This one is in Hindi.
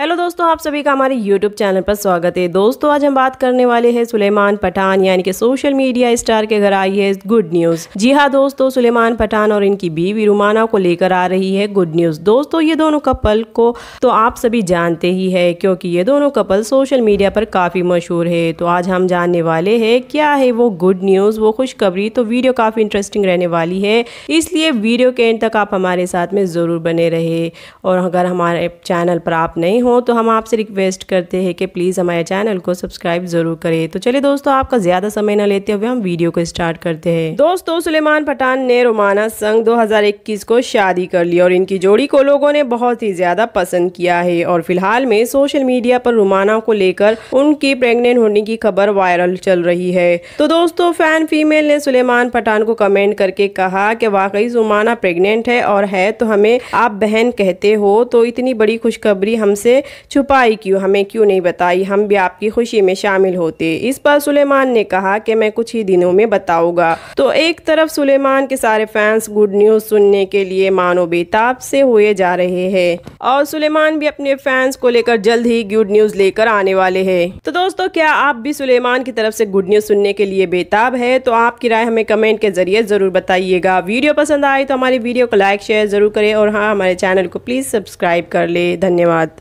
हेलो दोस्तों आप सभी का हमारे यूट्यूब चैनल पर स्वागत है दोस्तों आज हम बात करने वाले हैं सुलेमान पठान यानी कि सोशल मीडिया स्टार के घर आई है गुड न्यूज़ जी हाँ दोस्तों सुलेमान पठान और इनकी बीवी रुमाना को लेकर आ रही है गुड न्यूज़ दोस्तों ये दोनों कपल को तो आप सभी जानते ही है क्योंकि ये दोनों कपल सोशल मीडिया पर काफ़ी मशहूर है तो आज हम जानने वाले है क्या है वो गुड न्यूज़ वो खुशखबरी तो वीडियो काफ़ी इंटरेस्टिंग रहने वाली है इसलिए वीडियो के एंड तक आप हमारे साथ में ज़रूर बने रहे और अगर हमारे चैनल पर आप नहीं हो तो हम आपसे रिक्वेस्ट करते हैं कि प्लीज़ हमारे चैनल को सब्सक्राइब ज़रूर करें तो चलिए दोस्तों आपका ज़्यादा समय न लेते हुए हम वीडियो को स्टार्ट करते हैं दोस्तों सुलेमान पठान ने रोमाना संग 2021 को शादी कर ली और इनकी जोड़ी को लोगों ने बहुत ही ज़्यादा पसंद किया है और फिलहाल में सोशल मीडिया पर रोमाना को लेकर उनकी प्रेगनेंट होने की खबर वायरल चल रही है तो दोस्तों फैन फीमेल ने सुलेमान पठान को कमेंट करके कहा कि वाकई रोमाना प्रेगनेंट है और है तो हमें आप बहन कहते हो तो इतनी बड़ी खुशखबरी हमसे से छुपाई क्यों हमें क्यों नहीं बताई हम भी आपकी खुशी में शामिल होते इस पर सुलेमान ने कहा कि मैं कुछ ही दिनों में बताऊंगा तो एक तरफ सुलेमान के सारे फैंस गुड न्यूज सुनने के लिए मानो बेताब से हुए जा रहे हैं और सुलेमान भी अपने फैंस को लेकर जल्द ही गुड न्यूज लेकर आने वाले है तो दोस्तों क्या आप भी सुलेमान की तरफ से गुड न्यूज सुनने के लिए बेताब है तो आपकी राय हमें कमेंट के जरिए जरूर बताइएगा वीडियो पसंद आए तो हमारे वीडियो को लाइक शेयर जरूर करें और हाँ हमारे चैनल को प्लीज सब्सक्राइब कर ले धन्यवाद